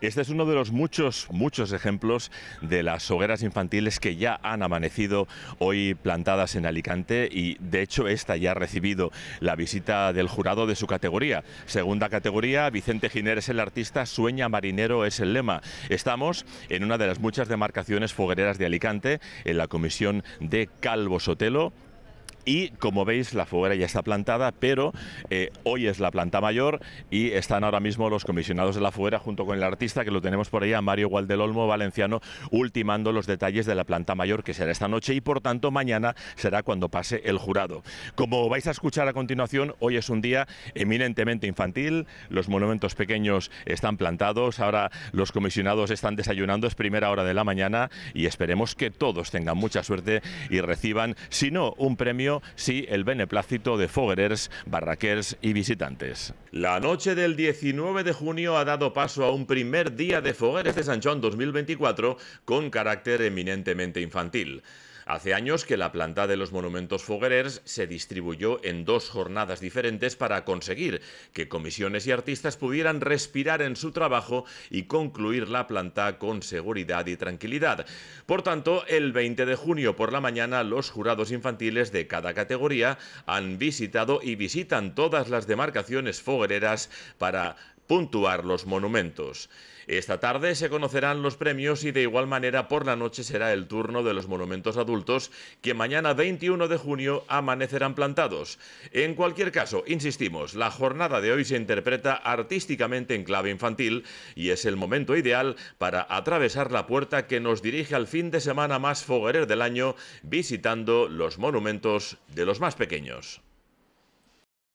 Este es uno de los muchos, muchos ejemplos de las hogueras infantiles que ya han amanecido hoy plantadas en Alicante y de hecho esta ya ha recibido la visita del jurado de su categoría. Segunda categoría, Vicente Giner es el artista, Sueña Marinero es el lema. Estamos en una de las muchas demarcaciones foguereras de Alicante, en la comisión de Calvo Sotelo, y como veis, la fuera ya está plantada, pero eh, hoy es la planta mayor y están ahora mismo los comisionados de la fuera junto con el artista que lo tenemos por ahí, a Mario Gualdelolmo, valenciano, ultimando los detalles de la planta mayor que será esta noche y por tanto mañana será cuando pase el jurado. Como vais a escuchar a continuación, hoy es un día eminentemente infantil, los monumentos pequeños están plantados, ahora los comisionados están desayunando, es primera hora de la mañana y esperemos que todos tengan mucha suerte y reciban, si no un premio, si sí el beneplácito de foguerers, barraquers y visitantes. La noche del 19 de junio ha dado paso a un primer día de fogueres de Sanchón 2024 con carácter eminentemente infantil. Hace años que la planta de los monumentos Foguerers se distribuyó en dos jornadas diferentes para conseguir que comisiones y artistas pudieran respirar en su trabajo y concluir la planta con seguridad y tranquilidad. Por tanto, el 20 de junio por la mañana los jurados infantiles de cada categoría han visitado y visitan todas las demarcaciones foguereras para puntuar los monumentos. Esta tarde se conocerán los premios y de igual manera por la noche será el turno de los monumentos adultos que mañana 21 de junio amanecerán plantados. En cualquier caso, insistimos, la jornada de hoy se interpreta artísticamente en clave infantil y es el momento ideal para atravesar la puerta que nos dirige al fin de semana más foguerer del año visitando los monumentos de los más pequeños.